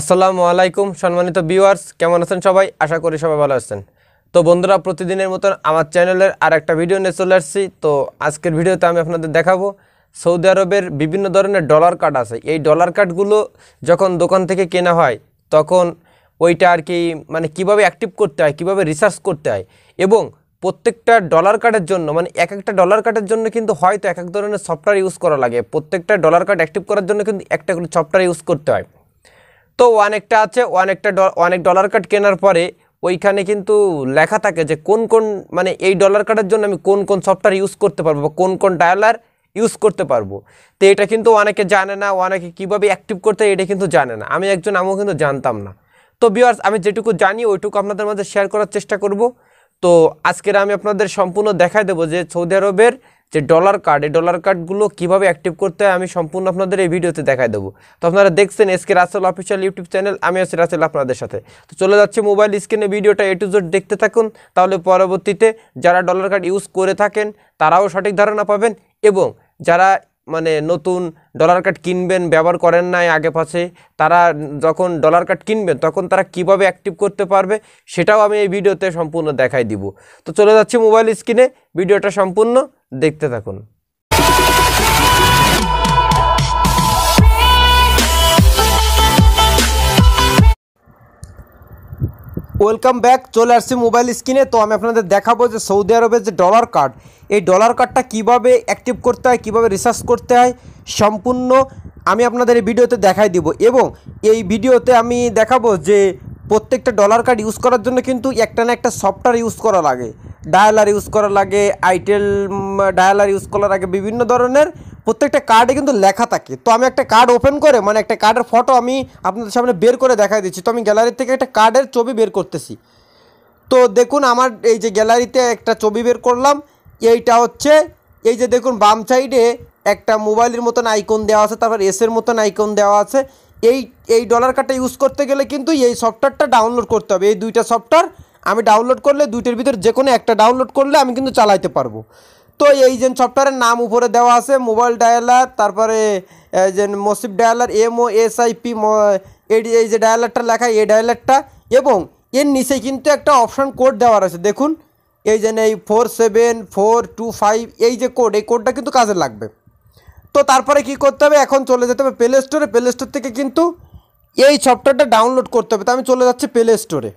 আসসালামু আলাইকুম সম্মানিত ভিউয়ার্স কেমন আছেন সবাই আশা করি সবাই ভালো আছেন তো বন্ধুরা প্রতিদিনের মতন আমার চ্যানেলের আর একটা ভিডিও নিয়ে চলে আসছি তো আজকের ভিডিওতে আমি আপনাদের দেখাবো সৌদি আরবের বিভিন্ন ধরনের ডলার কার্ড আছে এই ডলার কার্ডগুলো যখন দোকান থেকে কেনা হয় তখন ওইটা আর কি মানে কিভাবে অ্যাক্টিভ করতে হয় কিভাবে রিসার্চ করতে হয় এবং প্রত্যেকটা ডলার কার্ডের জন্য মানে এক একটা ডলার কার্ডের জন্য কিন্তু হয়তো এক এক ধরনের সফটওয়্যার ইউজ করা লাগে প্রত্যেকটা ডলার কার্ড অ্যাক্টিভ করার জন্য কিন্তু একটা করে সফটওয়্যার ইউজ করতে হয় তো অনেকটা আছে অনেকটা অনেক ডলার কার্ড কেনার পরে ওইখানে কিন্তু লেখা থাকে যে কোন কোন মানে এই ডলার কার্ডের জন্য আমি কোন কোন সফটওয়্যার ইউজ করতে পারবো বা কোন কোন ডায়ালার ইউজ করতে পারবো তো এটা কিন্তু অনেকে জানে না অনেকে কীভাবে অ্যাক্টিভ করতে এটা কিন্তু জানে না আমি একজন আমিও কিন্তু জানতাম না তো বিয়ার্স আমি যেটুকু জানি ওইটুকু আপনাদের মধ্যে শেয়ার করার চেষ্টা করব তো আজকের আমি আপনাদের সম্পূর্ণ দেখাই দেবো যে সৌদি আরবের যে ডলার কার্ড এই ডলার কার্ডগুলো কীভাবে অ্যাক্টিভ করতে হয় আমি সম্পূর্ণ আপনাদের এই ভিডিওতে দেখায় দেবো তো আপনারা দেখছেন SK Rasel official YouTube channel আমি আছি রাসেল আপনাদের সাথে তো চলে যাচ্ছে মোবাইল স্ক্রিনে ভিডিওটা এ টু জোড দেখতে থাকুন তাহলে পরবর্তীতে যারা ডলার কার্ড ইউজ করে থাকেন তারাও সঠিক ধারণা পাবেন এবং যারা মানে নতুন ডলার কার্ড কিনবেন ব্যবহার করেন নাই আগে পাশে তারা যখন ডলার কার্ড কিনবেন তখন তারা কিভাবে অ্যাক্টিভ করতে পারবে সেটাও আমি এই ভিডিওতে সম্পূর্ণ দেখাই দিব তো চলে যাচ্ছে মোবাইল স্ক্রিনে ভিডিওটা সম্পূর্ণ দেখতে থাকুন ওয়েলকাম ব্যাক চলে আসছি মোবাইল স্ক্রিনে তো আমি আপনাদের দেখাবো যে সৌদি আরবের যে ডলার কার্ড এই ডলার কার্ডটা কিভাবে অ্যাক্টিভ করতে হয় কিভাবে রিসার্চ করতে হয় সম্পূর্ণ আমি আপনাদের এই ভিডিওতে দেখাই দিব এবং এই ভিডিওতে আমি দেখাবো যে প্রত্যেকটা ডলার কার্ড ইউজ করার জন্য কিন্তু একটা না একটা সফটওয়্যার ইউজ করা লাগে ডায়ালার ইউজ করা লাগে আইটেল ডায়ালার ইউজ করার আগে বিভিন্ন ধরনের প্রত্যেকটা কার্ডে কিন্তু লেখা থাকে তো আমি একটা কার্ড ওপেন করে মানে একটা কার্ডের ফটো আমি আপনাদের সামনে বের করে দেখা দিচ্ছি তো আমি গ্যালারি থেকে একটা কার্ডের ছবি বের করতেছি তো দেখুন আমার এই যে গ্যালারিতে একটা ছবি বের করলাম এইটা হচ্ছে এই যে দেখুন বাম সাইডে একটা মোবাইলের মতন আইকন দেওয়া আছে তারপর এসের মতন আইকন দেওয়া আছে এই এই ডলার কার্ডটা ইউজ করতে গেলে কিন্তু এই সফটওয়্যারটা ডাউনলোড করতে হবে এই দুইটা সফটওয়্যার আমি ডাউনলোড করলে দুইটার ভিতর যে কোনো একটা ডাউনলোড করলে আমি কিন্তু চালাইতে পারবো তো এই যে সফটওয়্যারের নাম উপরে দেওয়া আছে মোবাইল ডায়ালার তারপরে যে মসিফ dialer M O S I P এই যে ডায়ালারটা লেখা এই ডায়ালারটা এবং এর নিচে কিন্তু একটা অপশন কোড দেওয়ার আছে দেখুন এই যে এই four seven four two five এই যে কোড এই কোডটা কিন্তু কাজে লাগবে তো তারপরে কি করতে হবে এখন চলে যেতে হবে প্লে স্টোরে প্লে স্টোর থেকে কিন্তু এই সফটওয়্যারটা ডাউনলোড করতে হবে তো আমি চলে যাচ্ছি প্লে স্টোরে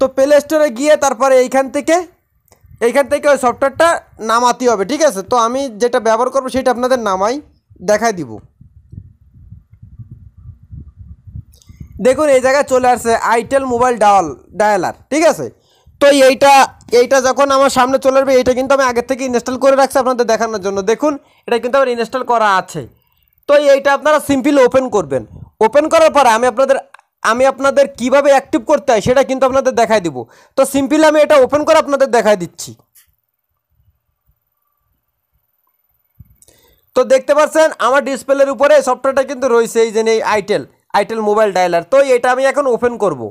তো প্লে স্টোরে গিয়ে তারপরে এইখান থেকে এইখান থেকে ওই সফটওয়্যারটা নামাতে হবে ঠিক আছে তো আমি যেটা ব্যবহার করবো সেটা আপনাদের নামাই দেখাই দিব দেখুন এই জায়গায় চলে আসছে আইটেল মোবাইল ডায়াল ডায়ালার ঠিক আছে তো এইটা এইটা যখন আমার সামনে চলে আসবে এইটা কিন্তু আমি আগের থেকে ইনস্টল করে রাখছি আপনাদের দেখানোর জন্য দেখুন এটা কিন্তু আমার ইনস্টল করা আছে তো এইটা আপনারা সিম্পলি ওপেন করবেন ওপেন করার পরে আমি আপনাদের আমি আপনাদের কিভাবে অ্যাক্টিভ করতে হয় সেটা কিন্তু আপনাদের দেখায় দিব তো সিম্পলি আমি এটা ওপেন করে আপনাদের দেখায় দিচ্ছি তো দেখতে পাচ্ছেন আমার ডিসপ্লের উপরে সফটওয়্যারটা কিন্তু রয়েছে এই যে এই আইটেল আইটেল মোবাইল ডায়ালার তো এটা আমি এখন ওপেন করবো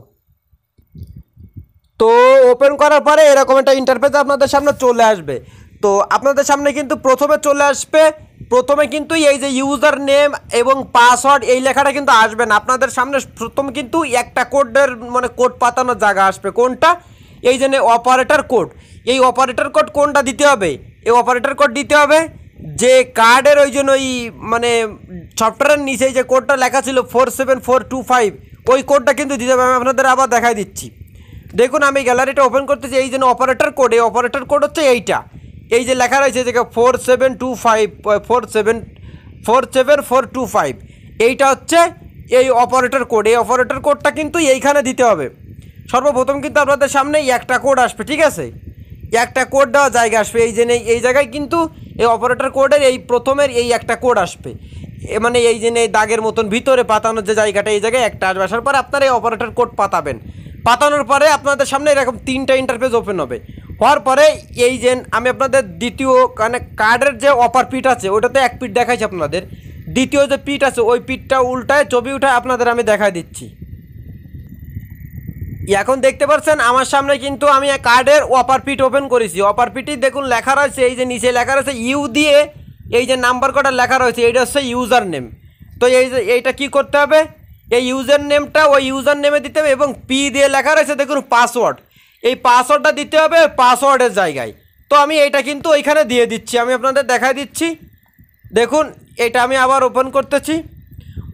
তো ওপেন করার পরে এরকম একটা ইন্টারফেস আপনাদের সামনে চলে আসবে তো আপনাদের সামনে কিন্তু প্রথমে চলে আসবে প্রথমে কিন্তু এই যে ইউজার নেম এবং পাসওয়ার্ড এই লেখাটা কিন্তু আসবে না আপনাদের সামনে প্রথম কিন্তু একটা কোডের মানে কোড পাতানোর জায়গা আসবে কোনটা এই যে অপারেটর কোড এই অপারেটর কোড কোনটা দিতে হবে এই অপারেটর কোড দিতে হবে যে কার্ডের ওই জন্য ওই মানে সফটওয়্যারের নিচে যে কোডটা লেখা ছিল four seven four two five ওই কোডটা কিন্তু দিতে হবে আমি আপনাদের আবার দেখাই দিচ্ছি দেখুন আমি গ্যালারিটা ওপেন করতেছি এই যে অপারেটর কোড এই অপারেটর কোড হচ্ছে এইটা এই যে লেখা রয়েছে যে four seven two five four seven four seven four two five এইটা হচ্ছে এই অপারেটর কোড এই অপারেটর কোডটা কিন্তু এইখানে দিতে হবে সর্বপ্রথম কিন্তু আপনাদের সামনে একটা কোড আসবে ঠিক আছে একটা কোড দেওয়া জায়গা আসবে এই যে এই জায়গায় কিন্তু এই অপারেটর কোডের এই প্রথমের এই একটা কোড আসবে মানে এই যে দাগের মতন ভিতরে পাতানোর যে জায়গাটা এই জায়গায় একটা আসবে আসার পর আপনারা এই অপারেটর কোড পাতাবেন পাতানোর পরে আপনাদের সামনে এরকম তিনটা ইন্টারফেস ওপেন হবে হওয়ার পরে এই যে আমি আপনাদের দ্বিতীয় মানে কার্ডের যে অপার পিট আছে ওটাতে এক পিট দেখাইছি আপনাদের দ্বিতীয় যে পিট আছে ওই পিটটা উল্টায় ছবি উঠায় আপনাদের আমি দেখা দিচ্ছি এখন দেখতে পাচ্ছেন আমার সামনে কিন্তু আমি কার্ডের অপার পিট ওপেন করেছি অপার পিটি দেখুন লেখা রয়েছে এই যে নিচে লেখা রয়েছে ইউ দিয়ে এই যে নাম্বার কটা লেখা রয়েছে এইটা হচ্ছে ইউজার নেম তো এই যে এইটা কী করতে হবে এই ইউজারনেমটা ওই ইউজার নেমে দিতে হবে এবং পি দিয়ে লেখা রয়েছে দেখুন পাসওয়ার্ড এই পাসওয়ার্ডটা দিতে হবে পাসওয়ার্ডের জায়গায় তো আমি এটা কিন্তু ওইখানে দিয়ে দিচ্ছি আমি আপনাদের দেখায় দিচ্ছি দেখুন এটা আমি আবার ওপেন করতেছি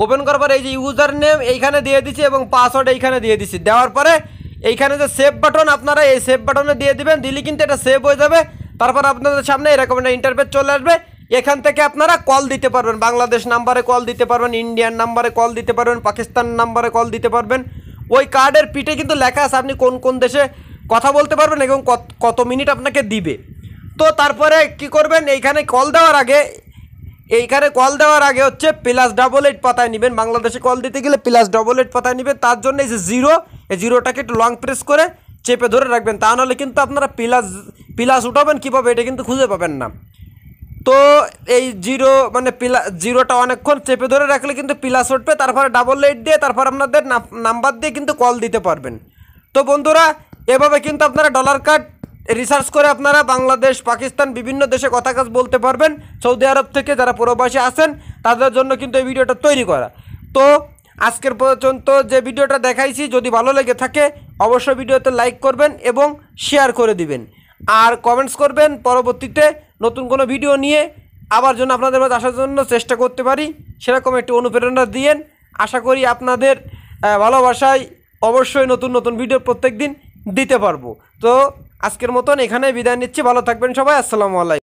ওপেন করার পর এই যে ইউজারনেম এইখানে দিয়ে দিছি এবং পাসওয়ার্ড এইখানে দিয়ে দিছি দেওয়ার পরে এইখানে যে সেভ বাটন আপনারা এই সেভ বাটনে দিয়ে দিবেন দিলেই কিন্তু এটা সেভ হয়ে যাবে তারপর আপনাদের সামনে এরকম একটা ইন্টারফেস চলে আসবে এখান থেকে আপনারা কল দিতে পারবেন বাংলাদেশ নাম্বারে কল দিতে পারবেন ইন্ডিয়ান নাম্বারে কল দিতে পারবেন পাকিস্তান নাম্বারে কল দিতে পারবেন ওই কার্ডের পিঠে কিন্তু লেখা আছে আপনি কোন কোন দেশে কথা বলতে পারবেন এবং কত মিনিট আপনাকে দিবে তো তারপরে কি করবেন এইখানে কল দেওয়ার আগে এইখানে কল দেওয়ার আগে হচ্ছে প্লাস ডাবল এইট পাতায় নেবেন বাংলাদেশে কল দিতে গেলে প্লাস ডাবল এইট পাতায় নেবেন তার জন্য এই যে জিরো এই জিরোটাকে একটু লং প্রেস করে চেপে ধরে রাখবেন তা নাহলে কিন্তু আপনারা প্লাস প্লাস উঠাবেন কীভাবে এটা কিন্তু খুঁজে পাবেন না তো এই জিরো মানে পিলা জিরোটা অনেকক্ষণ চেপে ধরে রাখলে কিন্তু পিলা উঠবে তারপরে ডাবল লাইট দিয়ে তারপর আপনাদের নাম্বার দিয়ে কিন্তু কল দিতে পারবেন তো বন্ধুরা এভাবে কিন্তু আপনারা ডলার কার্ড রিসার্চ করে আপনারা বাংলাদেশ পাকিস্তান বিভিন্ন দেশে কথা কাজ বলতে পারবেন সৌদি আরব থেকে যারা প্রবাসী আছেন তাদের জন্য কিন্তু এই ভিডিওটা তৈরি করা তো আজকের পর্যন্ত যে ভিডিওটা দেখাইছি যদি ভালো লেগে থাকে অবশ্যই ভিডিওতে লাইক করবেন এবং শেয়ার করে দিবেন আর কমেন্টস করবেন পরবর্তীতে নতুন কোনো ভিডিও নিয়ে আবার জন্য আপনাদের মাঝে আসার জন্য চেষ্টা করতে পারি সেরকম একটু অনুপ্রেরণা দিয়েন আশা করি আপনাদের ভালোবাসায় অবশ্যই নতুন নতুন ভিডিও প্রত্যেক দিন দিতে পারবো তো আজকের মতন এখানে বিদায় নিচ্ছি ভালো থাকবেন সবাই আসসালামু আলাইকুম